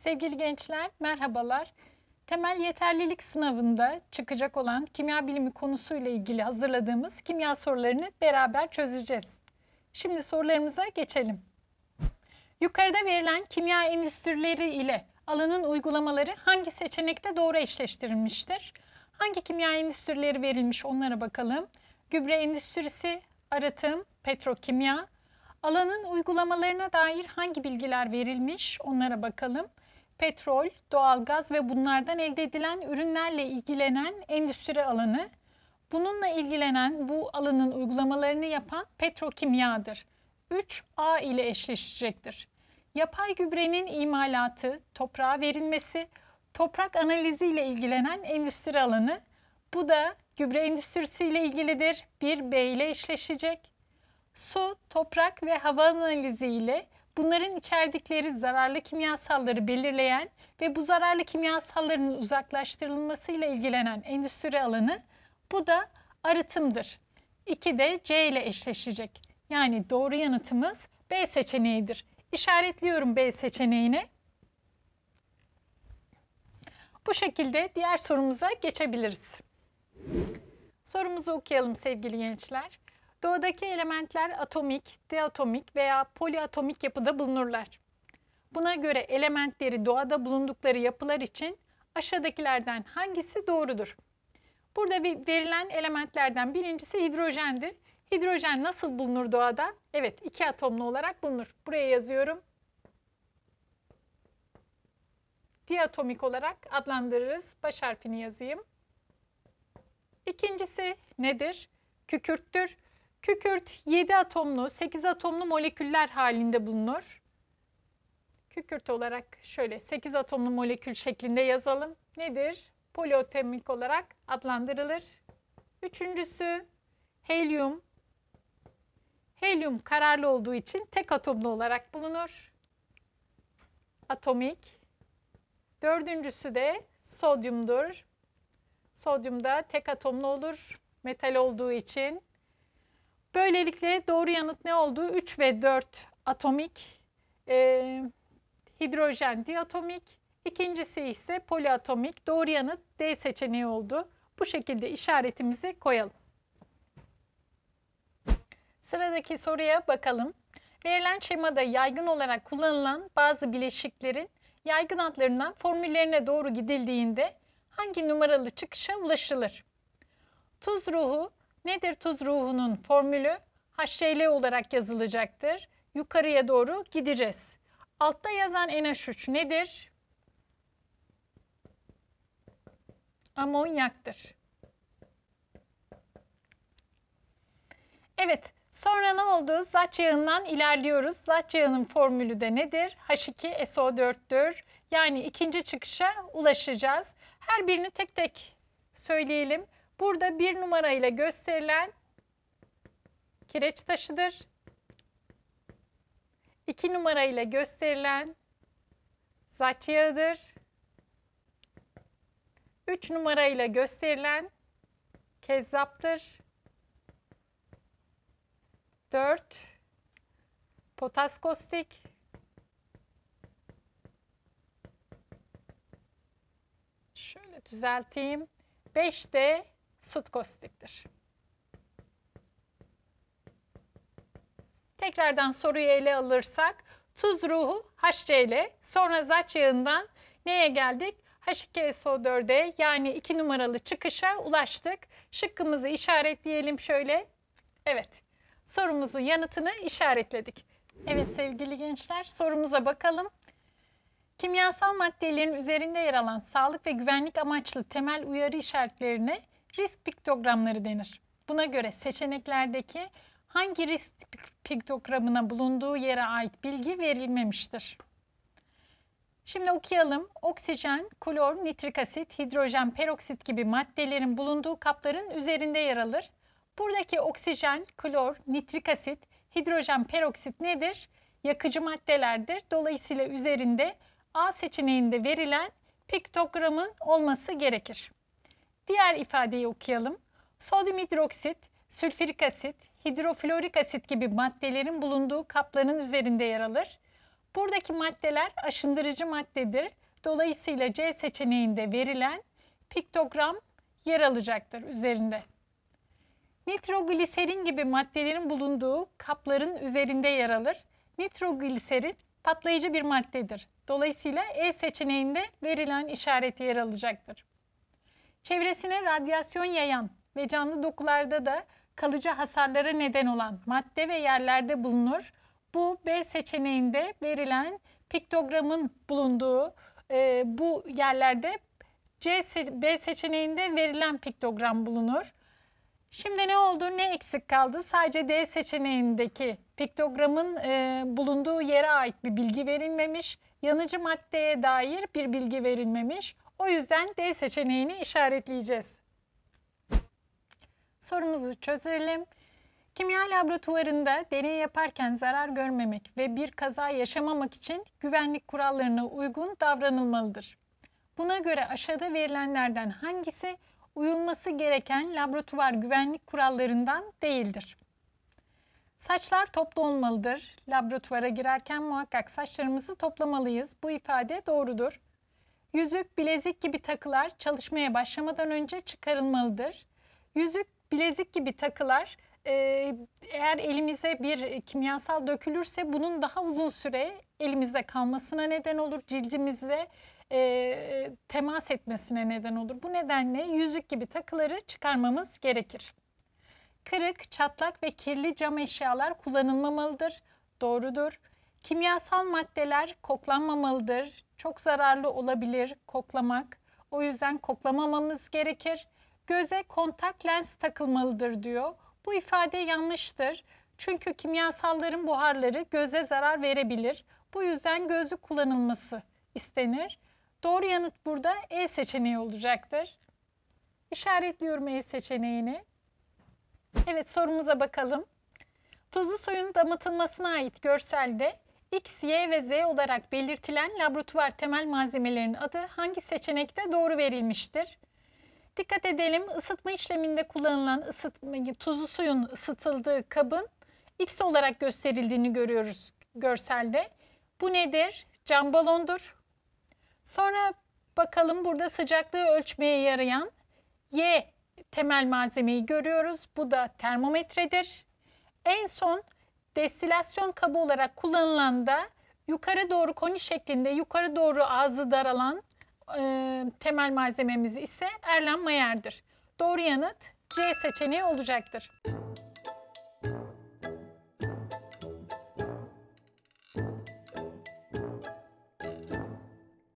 Sevgili gençler, merhabalar. Temel yeterlilik sınavında çıkacak olan kimya bilimi konusuyla ilgili hazırladığımız kimya sorularını beraber çözeceğiz. Şimdi sorularımıza geçelim. Yukarıda verilen kimya endüstrileri ile alanın uygulamaları hangi seçenekte doğru eşleştirilmiştir? Hangi kimya endüstrileri verilmiş onlara bakalım. Gübre endüstrisi, arıtım, petrokimya, alanın uygulamalarına dair hangi bilgiler verilmiş onlara bakalım petrol, doğalgaz ve bunlardan elde edilen ürünlerle ilgilenen endüstri alanı, bununla ilgilenen bu alanın uygulamalarını yapan petrokimyadır. 3A ile eşleşecektir. Yapay gübrenin imalatı, toprağa verilmesi, toprak analizi ile ilgilenen endüstri alanı, bu da gübre endüstrisi ile ilgilidir. 1B ile eşleşecek. Su, toprak ve hava analizi ile bunların içerdikleri zararlı kimyasalları belirleyen ve bu zararlı kimyasalların uzaklaştırılmasıyla ilgilenen endüstri alanı bu da arıtımdır. 2 de C ile eşleşecek. Yani doğru yanıtımız B seçeneğidir. İşaretliyorum B seçeneğini. Bu şekilde diğer sorumuza geçebiliriz. Sorumuzu okuyalım sevgili gençler. Doğadaki elementler atomik, diatomik veya poliatomik yapıda bulunurlar. Buna göre elementleri doğada bulundukları yapılar için aşağıdakilerden hangisi doğrudur? Burada bir verilen elementlerden birincisi hidrojendir. Hidrojen nasıl bulunur doğada? Evet, iki atomlu olarak bulunur. Buraya yazıyorum. Diatomik olarak adlandırırız. Baş harfini yazayım. İkincisi nedir? Kükürttür. Kükürt 7 atomlu, 8 atomlu moleküller halinde bulunur. Kükürt olarak şöyle 8 atomlu molekül şeklinde yazalım. Nedir? Poliotemik olarak adlandırılır. Üçüncüsü helyum. Helyum kararlı olduğu için tek atomlu olarak bulunur. Atomik. Dördüncüsü de sodyumdur. Sodyum da tek atomlu olur. Metal olduğu için Böylelikle doğru yanıt ne oldu? 3 ve 4 atomik, e, hidrojen diatomik. İkincisi ise poliatomik. Doğru yanıt D seçeneği oldu. Bu şekilde işaretimizi koyalım. Sıradaki soruya bakalım. Verilen şemada yaygın olarak kullanılan bazı bileşiklerin yaygın adlarından formüllerine doğru gidildiğinde hangi numaralı çıkışa ulaşılır? Tuz ruhu Nedir tuz ruhunun formülü? HCl olarak yazılacaktır. Yukarıya doğru gideceğiz. Altta yazan NH3 nedir? Amonyaktır. Evet, sonra ne oldu? Zat yağından ilerliyoruz. Zat yağının formülü de nedir? H2SO4'tür. Yani ikinci çıkışa ulaşacağız. Her birini tek tek söyleyelim. Burada bir numara ile gösterilen kireç taşıdır. İki numara ile gösterilen zaç yağıdır. Üç numara ile gösterilen kezzaptır. Dört potas kostik. Şöyle düzelteyim. Beş de sutkostiktir. Tekrardan soruyu ele alırsak tuz ruhu HCl sonra zaç yağından neye geldik? H2SO4'e yani 2 numaralı çıkışa ulaştık. Şıkkımızı işaretleyelim şöyle. Evet sorumuzun yanıtını işaretledik. Evet sevgili gençler sorumuza bakalım. Kimyasal maddelerin üzerinde yer alan sağlık ve güvenlik amaçlı temel uyarı işaretlerini risk piktogramları denir. Buna göre seçeneklerdeki hangi risk piktogramına bulunduğu yere ait bilgi verilmemiştir. Şimdi okuyalım. Oksijen, klor, nitrik asit, hidrojen, peroksit gibi maddelerin bulunduğu kapların üzerinde yer alır. Buradaki oksijen, klor, nitrik asit, hidrojen, peroksit nedir? Yakıcı maddelerdir. Dolayısıyla üzerinde A seçeneğinde verilen piktogramın olması gerekir. Diğer ifadeyi okuyalım. Sodyum hidroksit, sülfürik asit, hidroflorik asit gibi maddelerin bulunduğu kapların üzerinde yer alır. Buradaki maddeler aşındırıcı maddedir. Dolayısıyla C seçeneğinde verilen piktogram yer alacaktır üzerinde. Nitrogliserin gibi maddelerin bulunduğu kapların üzerinde yer alır. Nitrogliserin patlayıcı bir maddedir. Dolayısıyla E seçeneğinde verilen işaret yer alacaktır. Çevresine radyasyon yayan ve canlı dokularda da kalıcı hasarlara neden olan madde ve yerlerde bulunur. Bu B seçeneğinde verilen piktogramın bulunduğu e, bu yerlerde C, B seçeneğinde verilen piktogram bulunur. Şimdi ne oldu, ne eksik kaldı? Sadece D seçeneğindeki piktogramın e, bulunduğu yere ait bir bilgi verilmemiş. Yanıcı maddeye dair bir bilgi verilmemiş. O yüzden D seçeneğini işaretleyeceğiz. Sorumuzu çözelim. Kimya laboratuvarında deney yaparken zarar görmemek ve bir kaza yaşamamak için güvenlik kurallarına uygun davranılmalıdır. Buna göre aşağıda verilenlerden hangisi uyulması gereken laboratuvar güvenlik kurallarından değildir? Saçlar toplu olmalıdır. Laboratuvara girerken muhakkak saçlarımızı toplamalıyız. Bu ifade doğrudur. Yüzük, bilezik gibi takılar çalışmaya başlamadan önce çıkarılmalıdır. Yüzük, bilezik gibi takılar e, eğer elimize bir kimyasal dökülürse bunun daha uzun süre elimizde kalmasına neden olur. cildimize e, temas etmesine neden olur. Bu nedenle yüzük gibi takıları çıkarmamız gerekir. Kırık, çatlak ve kirli cam eşyalar kullanılmamalıdır. Doğrudur. Kimyasal maddeler koklanmamalıdır. Çok zararlı olabilir koklamak. O yüzden koklamamamız gerekir. Göze kontak lens takılmalıdır diyor. Bu ifade yanlıştır. Çünkü kimyasalların buharları göze zarar verebilir. Bu yüzden gözlük kullanılması istenir. Doğru yanıt burada E seçeneği olacaktır. İşaretliyorum E seçeneğini. Evet sorumuza bakalım. Tuzlu suyun damıtılmasına ait görselde X, Y ve Z olarak belirtilen laboratuvar temel malzemelerin adı hangi seçenekte doğru verilmiştir? Dikkat edelim ısıtma işleminde kullanılan ısıtma, tuzlu suyun ısıtıldığı kabın X olarak gösterildiğini görüyoruz görselde. Bu nedir? Cam balondur. Sonra bakalım burada sıcaklığı ölçmeye yarayan Y temel malzemeyi görüyoruz. Bu da termometredir. En son destilasyon kabı olarak kullanılan da yukarı doğru koni şeklinde yukarı doğru ağzı daralan e, temel malzememiz ise Erlen Mayer'dir. Doğru yanıt C seçeneği olacaktır.